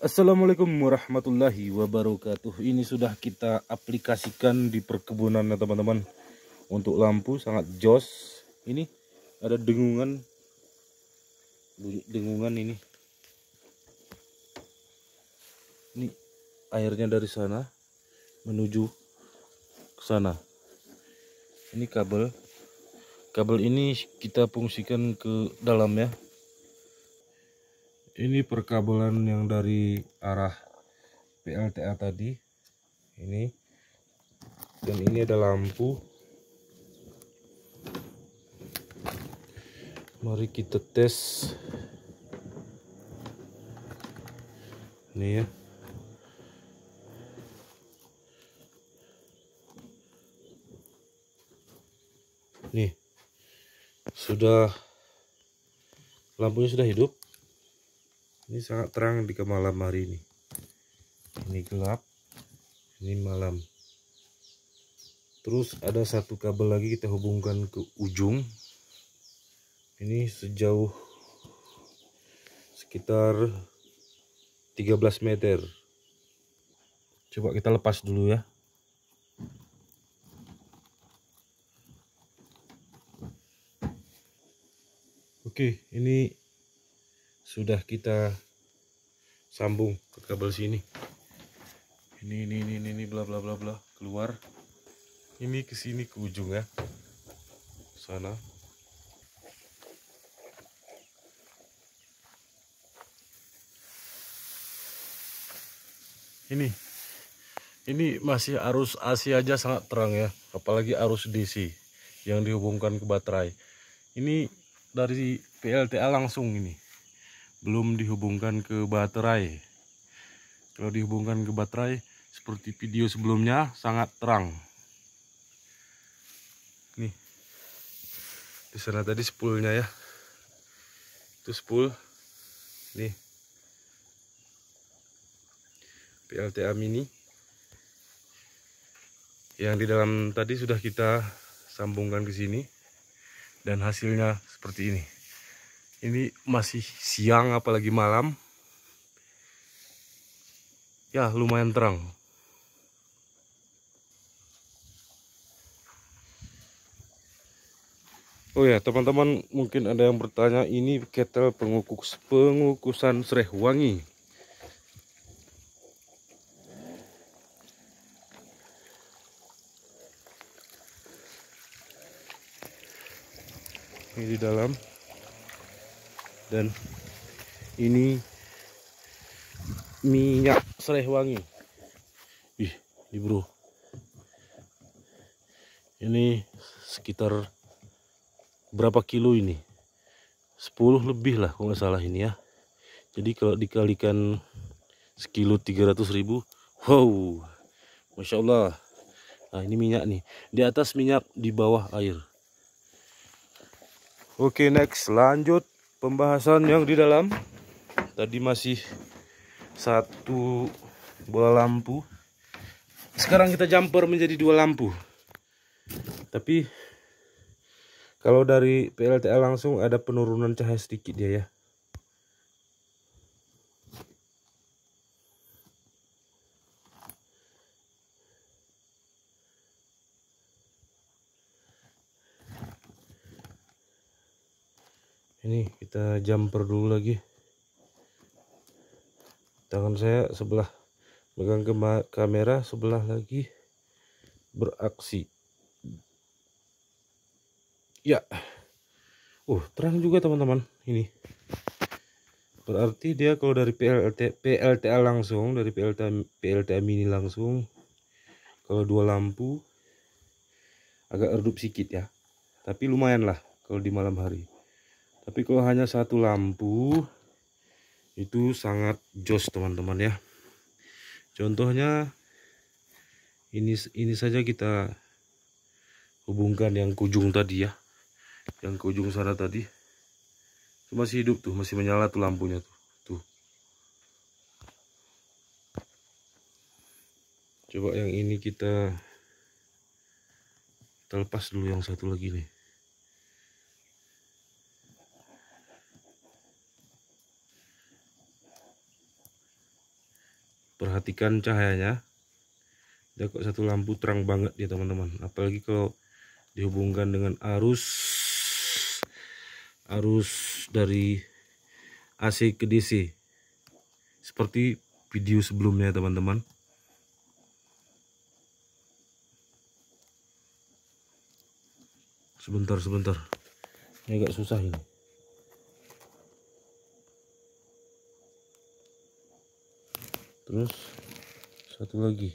Assalamualaikum warahmatullahi wabarakatuh. Ini sudah kita aplikasikan di perkebunan ya teman-teman. Untuk lampu sangat jos. Ini ada dengungan, dengungan ini. Ini airnya dari sana menuju ke sana. Ini kabel. Kabel ini kita fungsikan ke dalam ya ini perkabelan yang dari arah PLTA tadi ini dan ini ada lampu mari kita tes ini ya nih sudah lampunya sudah hidup ini sangat terang di kemalam hari ini ini gelap ini malam terus ada satu kabel lagi kita hubungkan ke ujung ini sejauh sekitar 13 meter coba kita lepas dulu ya Oke, ini sudah kita sambung ke kabel sini ini ini ini ini, ini bla bla bla bla keluar ini ke sini ke ujung ya sana ini ini masih arus AC aja sangat terang ya apalagi arus DC yang dihubungkan ke baterai ini dari PLTA langsung ini belum dihubungkan ke baterai kalau dihubungkan ke baterai seperti video sebelumnya sangat terang nih di sana tadi spoolnya ya itu spool nih PLTA mini yang di dalam tadi sudah kita sambungkan ke sini dan hasilnya seperti ini ini masih siang apalagi malam ya lumayan terang Oh ya teman-teman mungkin ada yang bertanya ini ketel pengukus pengukusan sereh wangi ini di dalam dan ini minyak serai wangi ih ini bro ini sekitar berapa kilo ini 10 lebih lah kalau nggak salah ini ya jadi kalau dikalikan sekilo 300 ribu wow Masya Allah nah ini minyak nih di atas minyak di bawah air oke okay, next lanjut pembahasan yang di dalam tadi masih satu bola lampu sekarang kita jumper menjadi dua lampu tapi kalau dari PLTA langsung ada penurunan cahaya sedikit dia ya ini kita jumper dulu lagi tangan saya sebelah megang kamera sebelah lagi beraksi ya uh terang juga teman-teman ini berarti dia kalau dari PLT PLTA langsung dari PLTA PLTA mini langsung kalau dua lampu agak redup sedikit ya tapi lumayan lah kalau di malam hari tapi kalau hanya satu lampu itu sangat jos teman-teman ya contohnya ini ini saja kita hubungkan yang kujung tadi ya yang ke ujung sana tadi itu masih hidup tuh masih menyala tuh lampunya tuh tuh coba yang ini kita kita lepas dulu yang satu lagi nih perhatikan cahayanya dia kok satu lampu terang banget ya teman-teman apalagi kalau dihubungkan dengan arus arus dari AC ke DC seperti video sebelumnya teman-teman sebentar sebentar ini agak susah ini terus satu lagi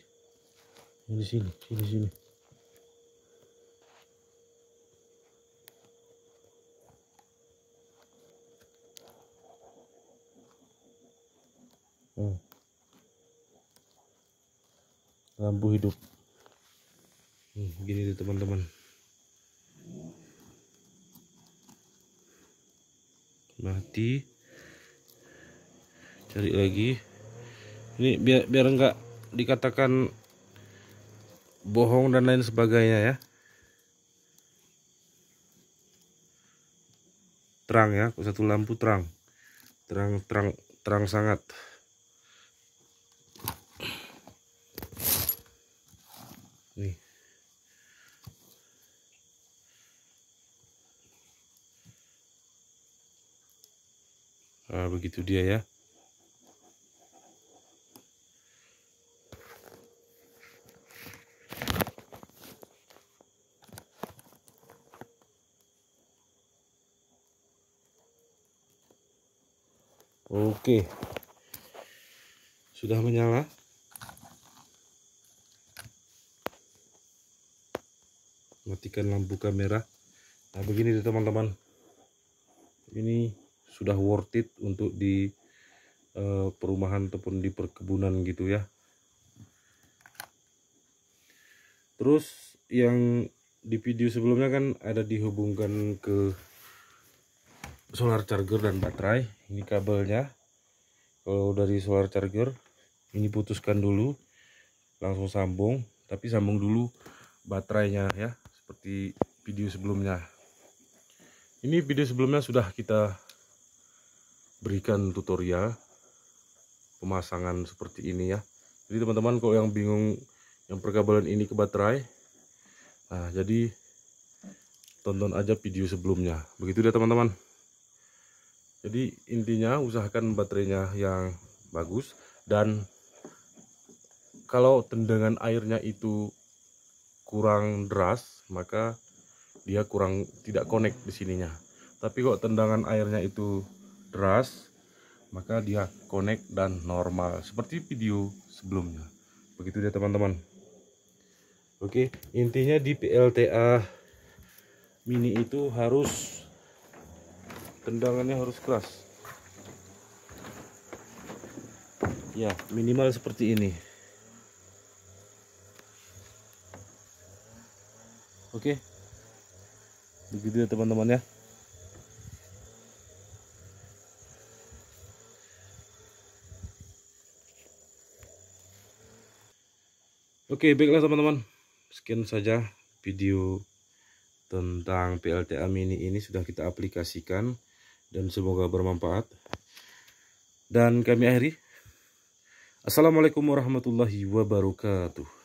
ini di sini sini sini hmm. lampu hidup nih hmm, gini tuh teman-teman mati cari lagi ini biar biar enggak dikatakan bohong dan lain sebagainya ya terang ya satu lampu terang terang terang terang sangat nih nah, begitu dia ya Oke. Sudah menyala. Matikan lampu kamera. Nah, begini tuh teman-teman. Ini sudah worth it untuk di uh, perumahan ataupun di perkebunan gitu ya. Terus yang di video sebelumnya kan ada dihubungkan ke solar charger dan baterai ini kabelnya kalau dari solar charger ini putuskan dulu langsung sambung tapi sambung dulu baterainya ya seperti video sebelumnya ini video sebelumnya sudah kita berikan tutorial pemasangan seperti ini ya jadi teman-teman kalau yang bingung yang perkabelan ini ke baterai nah jadi tonton aja video sebelumnya begitu ya teman-teman jadi intinya usahakan baterainya yang bagus dan kalau tendangan airnya itu kurang deras maka dia kurang tidak connect di sininya tapi kok tendangan airnya itu deras maka dia connect dan normal seperti video sebelumnya begitu ya teman-teman oke intinya di PLTA mini itu harus tendangannya harus keras ya minimal seperti ini oke begitu ya teman-teman ya Oke, baiklah teman-teman. Sekian saja video tentang PLTA mini ini sudah kita aplikasikan dan semoga bermanfaat dan kami akhiri assalamualaikum warahmatullahi wabarakatuh